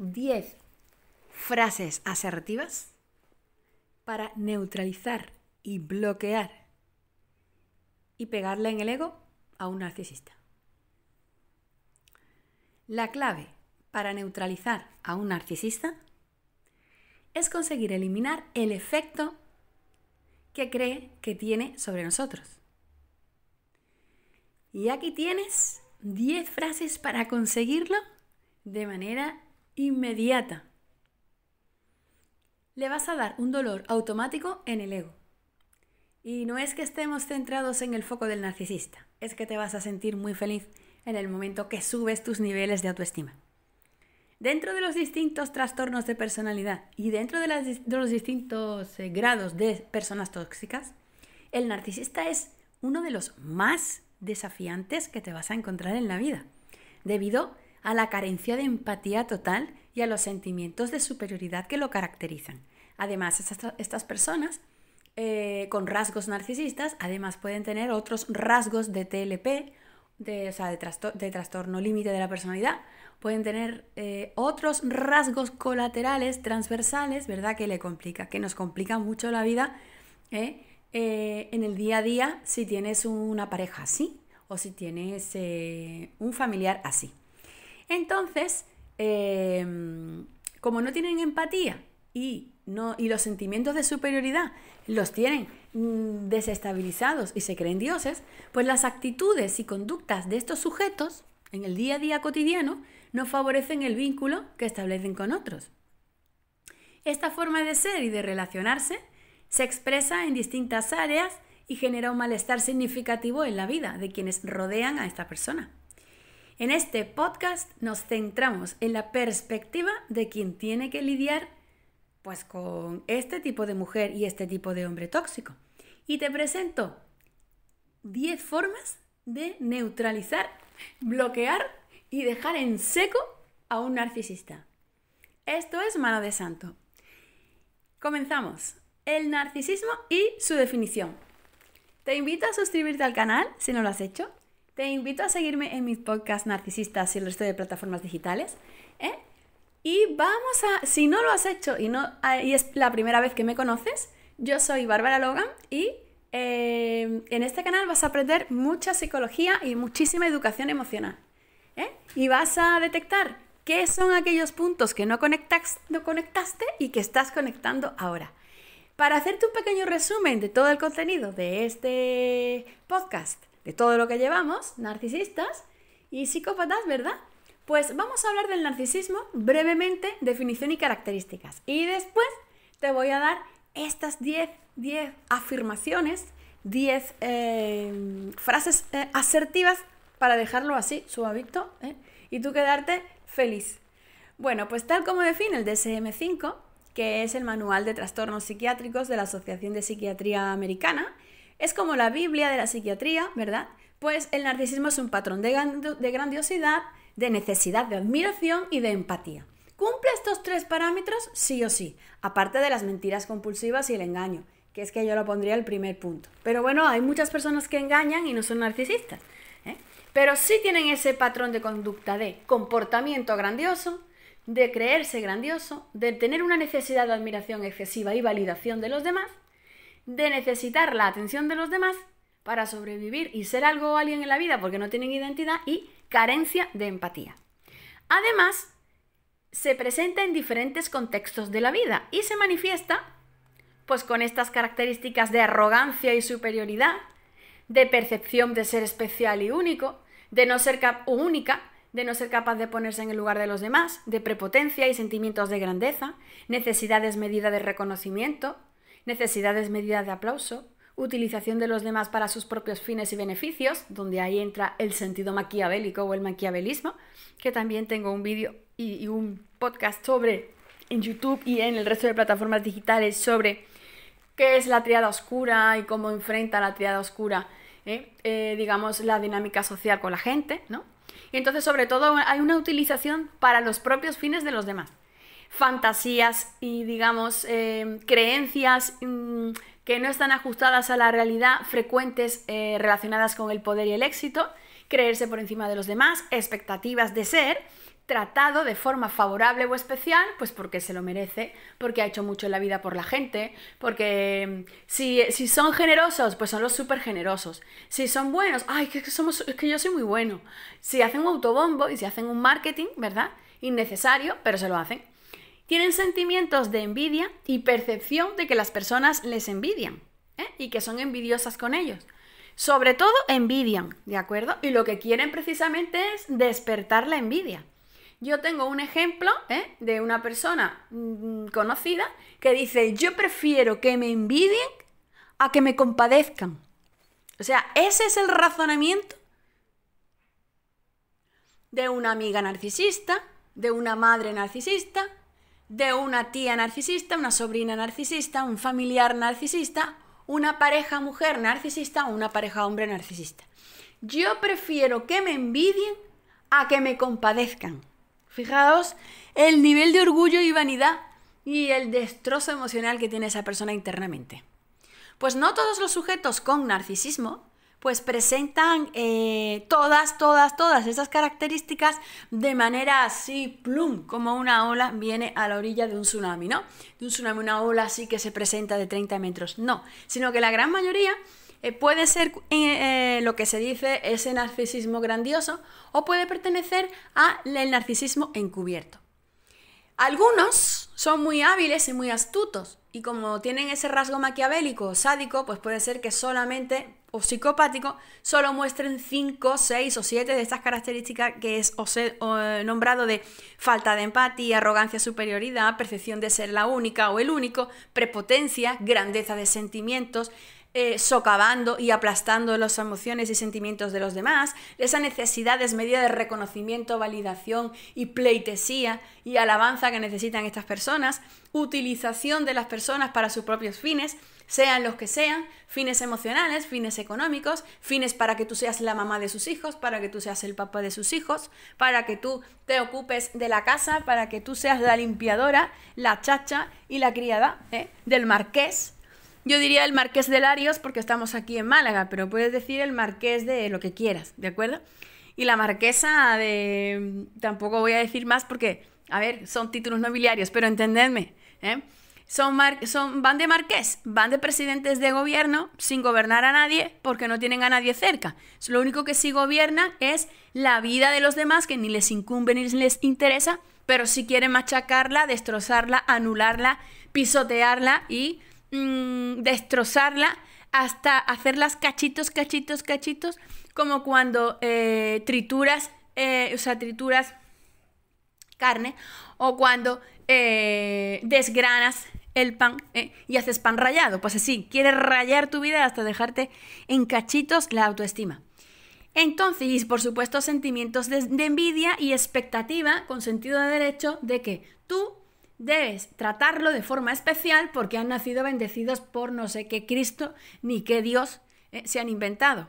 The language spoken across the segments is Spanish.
10 frases asertivas para neutralizar y bloquear y pegarle en el ego a un narcisista. La clave para neutralizar a un narcisista es conseguir eliminar el efecto que cree que tiene sobre nosotros. Y aquí tienes 10 frases para conseguirlo de manera inmediata. Le vas a dar un dolor automático en el ego. Y no es que estemos centrados en el foco del narcisista, es que te vas a sentir muy feliz en el momento que subes tus niveles de autoestima. Dentro de los distintos trastornos de personalidad y dentro de, los distintos eh, grados de personas tóxicas, el narcisista es uno de los más desafiantes que te vas a encontrar en la vida, debido a a la carencia de empatía total y a los sentimientos de superioridad que lo caracterizan. Además, estas, personas eh, con rasgos narcisistas, además pueden tener otros rasgos de TLP, de, o sea, de, trastorno límite de la personalidad, pueden tener eh, otros rasgos colaterales, transversales, ¿verdad? Que le complica, que nos complica mucho la vida ¿eh? en el día a día si tienes una pareja así o si tienes un familiar así. Entonces, em, como no tienen empatía no, y los sentimientos de superioridad los tienen mm, desestabilizados y se creen dioses, pues las actitudes y conductas de estos sujetos en el día a día cotidiano no favorecen el vínculo que establecen con otros. Esta forma de ser y de relacionarse se expresa en distintas áreas y genera un malestar significativo en la vida de quienes rodean a esta persona. En este podcast nos centramos en la perspectiva de quien tiene que lidiar pues con este tipo de mujer y este tipo de hombre tóxico. Y te presento 10 formas de neutralizar, bloquear y dejar en seco a un narcisista. Esto es mano de santo. Comenzamos. El narcisismo y su definición. Te invito a suscribirte al canal si no lo has hecho te invito a seguirme en mis podcasts narcisistas y el resto de plataformas digitales. ¿eh? Y vamos a, si no lo has hecho y, no, ah, es la primera vez que me conoces, yo soy Bárbara Logan y em, en este canal vas a aprender mucha psicología y muchísima educación emocional. ¿eh? Y vas a detectar qué son aquellos puntos que no, no conectaste y que estás conectando ahora. Para hacerte un pequeño resumen de todo el contenido de este podcast, todo lo que llevamos, narcisistas y psicópatas, ¿verdad? Pues vamos a hablar del narcisismo brevemente, definición y características. Y después te voy a dar estas 10, afirmaciones, 10 eh, frases eh, asertivas para dejarlo así, suavito, ¿eh? y tú quedarte feliz. Bueno, pues tal como define el DSM5, que es el Manual de Trastornos Psiquiátricos de la Asociación de Psiquiatría Americana, es como la Biblia de la psiquiatría, ¿verdad? Pues el narcisismo es un patrón de, grandiosidad, de necesidad de admiración y de empatía. Cumple estos tres parámetros sí o sí, aparte de las mentiras compulsivas y el engaño, que es que yo lo pondría el primer punto. Pero bueno, hay muchas personas que engañan y no son narcisistas, ¿eh? pero sí tienen ese patrón de conducta de comportamiento grandioso, de creerse grandioso, de tener una necesidad de admiración excesiva y validación de los demás de necesitar la atención de los demás para sobrevivir y ser algo o alguien en la vida porque no tienen identidad y carencia de empatía. Además, se presenta en diferentes contextos de la vida y se manifiesta pues con estas características de arrogancia y superioridad, de percepción de ser especial y único, de no ser única, de no ser capaz de ponerse en el lugar de los demás, de prepotencia y sentimientos de grandeza, necesidades medida de reconocimiento, necesidades medidas de aplauso, utilización de los demás para sus propios fines y beneficios, donde ahí entra el sentido maquiavélico o el maquiavelismo, que también tengo un vídeo y, un podcast sobre en YouTube y en el resto de plataformas digitales sobre qué es la triada oscura y cómo enfrenta la triada oscura, ¿eh? Eh, digamos, la dinámica social con la gente, ¿no? Y entonces, sobre todo, hay una utilización para los propios fines de los demás fantasías y, digamos, eh, creencias mm, que no están ajustadas a la realidad, frecuentes eh, relacionadas con el poder y el éxito, creerse por encima de los demás, expectativas de ser, tratado de forma favorable o especial, pues porque se lo merece, porque ha hecho mucho en la vida por la gente, porque mm, si, son generosos, pues son los súper generosos. Si son buenos, ay, que somos, es que yo soy muy bueno. Si hacen un autobombo y si hacen un marketing, ¿verdad? Innecesario, pero se lo hacen tienen sentimientos de envidia y percepción de que las personas les envidian ¿eh? y que son envidiosas con ellos. Sobre todo envidian, ¿de acuerdo? Y lo que quieren precisamente es despertar la envidia. Yo tengo un ejemplo ¿eh? de una persona mm, conocida que dice, yo prefiero que me envidien a que me compadezcan. O sea, ese es el razonamiento de una amiga narcisista, de una madre narcisista, de una tía narcisista, una sobrina narcisista, un familiar narcisista, una pareja mujer narcisista o una pareja hombre narcisista. Yo prefiero que me envidien a que me compadezcan. Fijaos el nivel de orgullo y vanidad y el destrozo emocional que tiene esa persona internamente. Pues no todos los sujetos con narcisismo pues presentan eh, todas, todas, todas esas características de manera así, plum, como una ola viene a la orilla de un tsunami, ¿no? De un tsunami, una ola así que se presenta de 30 metros, no, sino que la gran mayoría eh, puede ser eh, lo que se dice ese narcisismo grandioso o puede pertenecer al narcisismo encubierto. Algunos son muy hábiles y muy astutos, y como tienen ese rasgo maquiavélico o sádico, pues puede ser que solamente, o psicopático, solo muestren 5, 6 o 7 de estas características que es eh, nombrado de falta de empatía, arrogancia, superioridad, percepción de ser la única o el único, prepotencia, grandeza de sentimientos, eh, socavando y aplastando las emociones y sentimientos de los demás, esa necesidad desmedida de reconocimiento, validación y pleitesía y alabanza que necesitan estas personas, utilización de las personas para sus propios fines, sean los que sean, fines emocionales, fines económicos, fines para que tú seas la mamá de sus hijos, para que tú seas el papá de sus hijos, para que tú te ocupes de la casa, para que tú seas la limpiadora, la chacha y la criada ¿eh? del marqués yo diría el marqués de Larios porque estamos aquí en Málaga, pero puedes decir el marqués de lo que quieras, ¿de acuerdo? Y la marquesa de... Tampoco voy a decir más porque, a ver, son títulos nobiliarios, pero entendedme, ¿eh? Son, van de marqués, van de presidentes de gobierno sin gobernar a nadie porque no tienen a nadie cerca. Lo único que sí gobierna es la vida de los demás que ni les incumbe ni les interesa, pero sí quieren machacarla, destrozarla, anularla, pisotearla y Mm, destrozarla hasta hacerlas cachitos, cachitos, cachitos, como cuando eh, trituras, eh, o sea, trituras carne, o cuando eh, desgranas el pan y haces pan rayado. Pues así, quieres rayar tu vida hasta dejarte en cachitos la autoestima. Entonces, por supuesto, sentimientos de envidia y expectativa con sentido de derecho de que tú debes tratarlo de forma especial porque han nacido bendecidos por no sé qué Cristo ni qué Dios eh, se han inventado.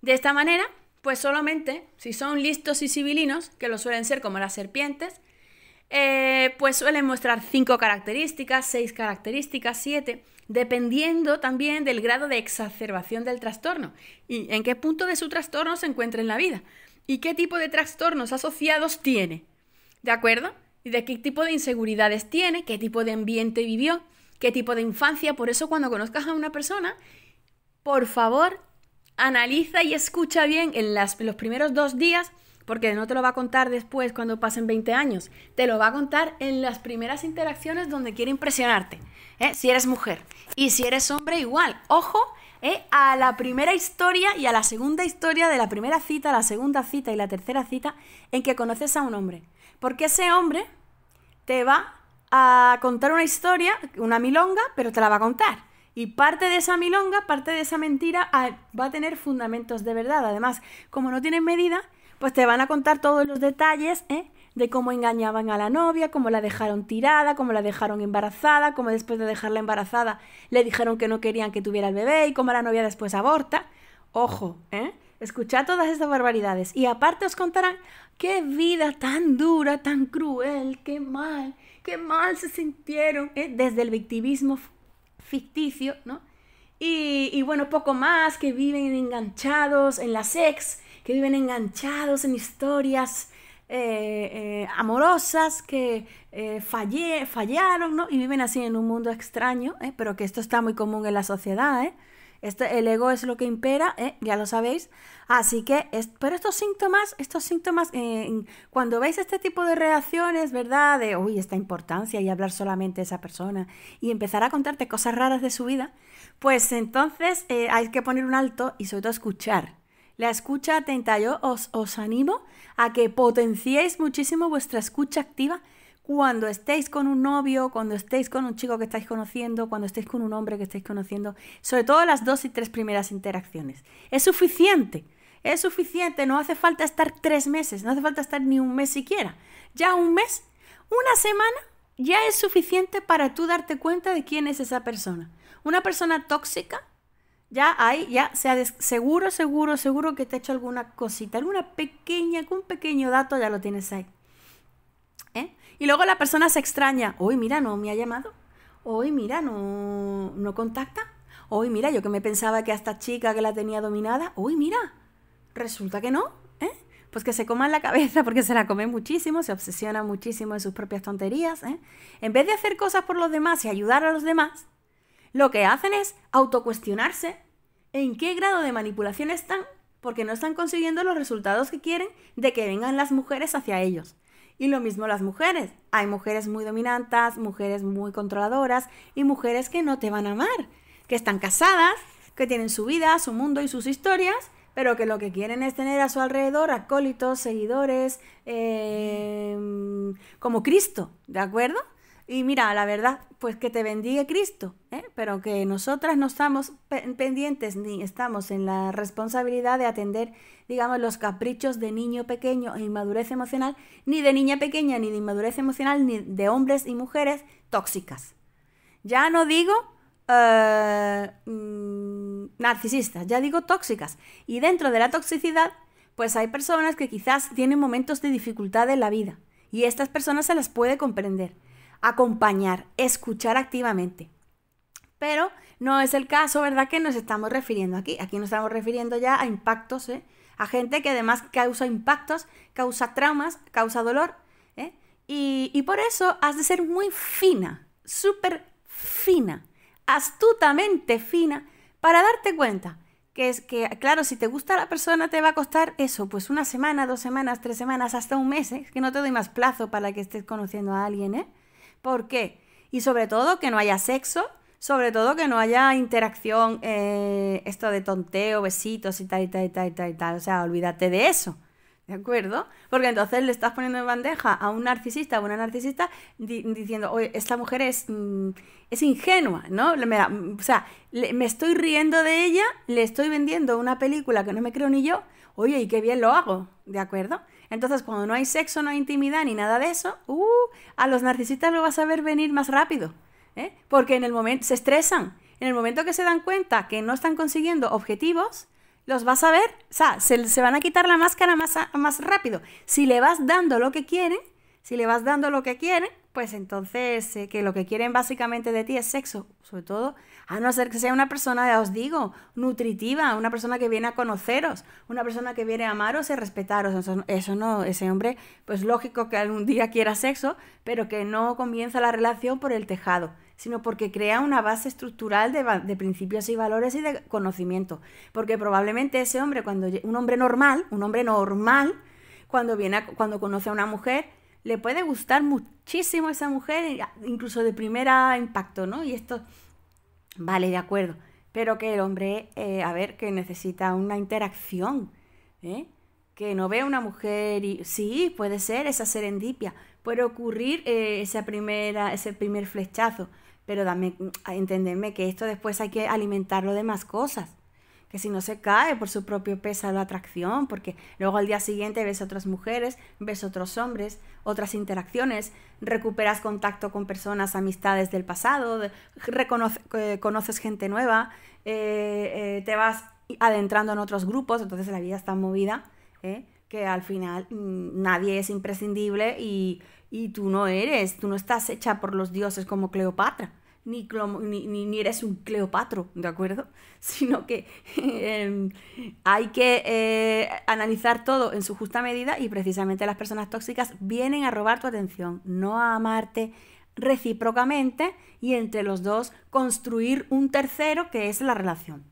De esta manera, pues solamente si son listos y sibilinos, que lo suelen ser como las serpientes, eh, pues suelen mostrar cinco características, seis características, siete, dependiendo también del grado de exacerbación del trastorno y en qué punto de su trastorno se encuentra en la vida y qué tipo de trastornos asociados tiene. ¿De acuerdo? y de qué tipo de inseguridades tiene, qué tipo de ambiente vivió, qué tipo de infancia. Por eso cuando conozcas a una persona, por favor, analiza y escucha bien en los primeros dos días, porque no te lo va a contar después cuando pasen 20 años, te lo va a contar en las primeras interacciones donde quiere impresionarte, ¿eh? si eres mujer. Y si eres hombre, igual. Ojo ¿eh? a la primera historia y a la segunda historia de la primera cita, la segunda cita y la tercera cita en que conoces a un hombre. Porque ese hombre te va a contar una historia, una milonga, pero te la va a contar. Y parte de esa milonga, parte de esa mentira ah, va a tener fundamentos de verdad. Además, como no tienen medida, pues te van a contar todos los detalles ¿eh? de cómo engañaban a la novia, cómo la dejaron tirada, cómo la dejaron embarazada, cómo después de dejarla embarazada le dijeron que no querían que tuviera el bebé y cómo la novia después aborta. Ojo, ¿eh? escuchad todas estas barbaridades. Y aparte os contarán Qué vida tan dura, tan cruel, qué mal, qué mal se sintieron eh, desde el victimismo ficticio, ¿no? Y, bueno, poco más, que viven enganchados en la sex, que viven enganchados en historias eh, eh, amorosas, que fallaron, ¿no? Y viven así en un mundo extraño, pero que esto está muy común en la sociedad, ¿eh? Este, el ego es lo que impera, ¿eh? ya lo sabéis. Así que, pero estos síntomas, estos síntomas, eh, cuando veis este tipo de reacciones, ¿verdad? De, uy, esta importancia y hablar solamente de esa persona y empezar a contarte cosas raras de su vida, pues entonces eh, hay que poner un alto y sobre todo escuchar. La escucha atenta, yo os, os animo a que potenciéis muchísimo vuestra escucha activa cuando estéis con un novio, cuando estéis con un chico que estáis conociendo, cuando estéis con un hombre que estáis conociendo, sobre todo las dos y tres primeras interacciones. Es suficiente, es suficiente, no hace falta estar tres meses, no hace falta estar ni un mes siquiera. Ya un mes, una semana, ya es suficiente para tú darte cuenta de quién es esa persona. Una persona tóxica, ya hay, ya sea seguro, seguro, seguro que te ha hecho alguna cosita, alguna pequeña, algún pequeño dato ya lo tienes ahí. Y luego la persona se extraña, hoy mira, no me ha llamado, hoy mira, no, no contacta, hoy mira, yo que me pensaba que a esta chica que la tenía dominada, hoy mira, resulta que no, ¿eh? Pues que se coman la cabeza porque se la come muchísimo, se obsesiona muchísimo en sus propias tonterías. ¿eh? En vez de hacer cosas por los demás y ayudar a los demás, lo que hacen es autocuestionarse en qué grado de manipulación están porque no están consiguiendo los resultados que quieren de que vengan las mujeres hacia ellos. Y lo mismo las mujeres. Hay mujeres muy dominantes, mujeres muy controladoras y mujeres que no te van a amar, que están casadas, que tienen su vida, su mundo y sus historias, pero que lo que quieren es tener a su alrededor acólitos, seguidores, em, como Cristo, ¿de acuerdo? Y mira, la verdad, pues que te bendiga Cristo pero que nosotras no estamos pendientes ni estamos en la responsabilidad de atender, digamos, los caprichos de niño pequeño e inmadurez emocional, ni de niña pequeña, ni de inmadurez emocional, ni de hombres y mujeres tóxicas. Ya no digo eh, mm, narcisistas, ya digo tóxicas. Y dentro de la toxicidad, pues hay personas que quizás tienen momentos de dificultad en la vida y estas personas se las puede comprender acompañar, escuchar activamente. Pero no es el caso, ¿verdad? Que nos estamos refiriendo aquí. Aquí nos estamos refiriendo ya a impactos, ¿eh? A gente que además causa impactos, causa traumas, causa dolor, ¿eh? Y, por eso has de ser muy fina, súper fina, astutamente fina, para darte cuenta que es que, claro, si te gusta la persona te va a costar eso, pues una semana, dos semanas, tres semanas, hasta un mes, ¿eh? que no te doy más plazo para que estés conociendo a alguien, ¿eh? ¿Por qué? Y sobre todo que no haya sexo, sobre todo que no haya interacción, eh, esto de tonteo, besitos y tal, y tal, y tal, y tal, O sea, olvídate de eso. ¿De acuerdo? Porque entonces le estás poniendo en bandeja a un narcisista o una narcisista diciendo, oye, esta mujer es, mm, es ingenua, ¿no? Mm, o sea, me estoy riendo de ella, le estoy vendiendo una película que no me creo ni yo, oye, y qué bien lo hago, ¿de acuerdo? Entonces, cuando no hay sexo, no hay intimidad ni nada de eso, uh, a los narcisistas lo vas a ver venir más rápido. ¿eh? porque en el momento se estresan. En el momento que se dan cuenta que no están consiguiendo objetivos, los vas a ver, o sea, se, van a quitar la máscara más, rápido. Si le vas dando lo que quieren, si le vas dando lo que quieren, pues entonces eh, que lo que quieren básicamente de ti es sexo, sobre todo, a no ser que sea una persona, ya os digo, nutritiva, una persona que viene a conoceros, una persona que viene a amaros y respetaros. eso no, ese hombre, pues lógico que algún día quiera sexo, pero que no comienza la relación por el tejado sino porque crea una base estructural de, principios y valores y de conocimiento. Porque probablemente ese hombre, cuando un hombre normal, un hombre normal, cuando viene cuando conoce a una mujer, le puede gustar muchísimo esa mujer, incluso de primera impacto, ¿no? Y esto, vale, de acuerdo. Pero que el hombre, eh, a ver, que necesita una interacción, ¿eh? que no ve una mujer y sí, puede ser esa serendipia, puede ocurrir eh, primera, ese primer flechazo, pero dame a entenderme que esto después hay que alimentarlo de más cosas, que si no se cae por su propio peso de atracción, porque luego al día siguiente ves otras mujeres, ves otros hombres, otras interacciones, recuperas contacto con personas, amistades del pasado, eh, conoces gente nueva, eh, te vas adentrando en otros grupos, entonces la vida está movida ¿eh? que al final mm, nadie es imprescindible y, tú no eres, tú no estás hecha por los dioses como Cleopatra, ni, ni, eres un Cleopatro, ¿de acuerdo? Sino que em, hay que eh, analizar todo en su justa medida y precisamente las personas tóxicas vienen a robar tu atención, no a amarte recíprocamente y entre los dos construir un tercero que es la relación.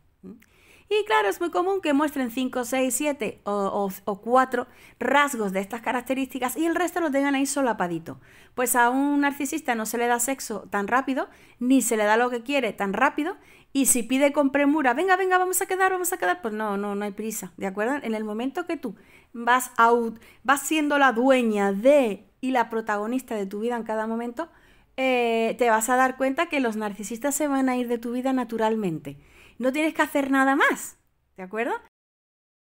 Y claro, es muy común que muestren 5, 6, 7 o, 4 rasgos de estas características y el resto lo tengan ahí solapadito. Pues a un narcisista no se le da sexo tan rápido, ni se le da lo que quiere tan rápido, y si pide con premura, venga, venga, vamos a quedar, vamos a quedar, pues no, no, no hay prisa, ¿de acuerdo? En el momento que tú vas, out, vas siendo la dueña de y la protagonista de tu vida en cada momento, eh, te vas a dar cuenta que los narcisistas se van a ir de tu vida naturalmente no tienes que hacer nada más, ¿de acuerdo?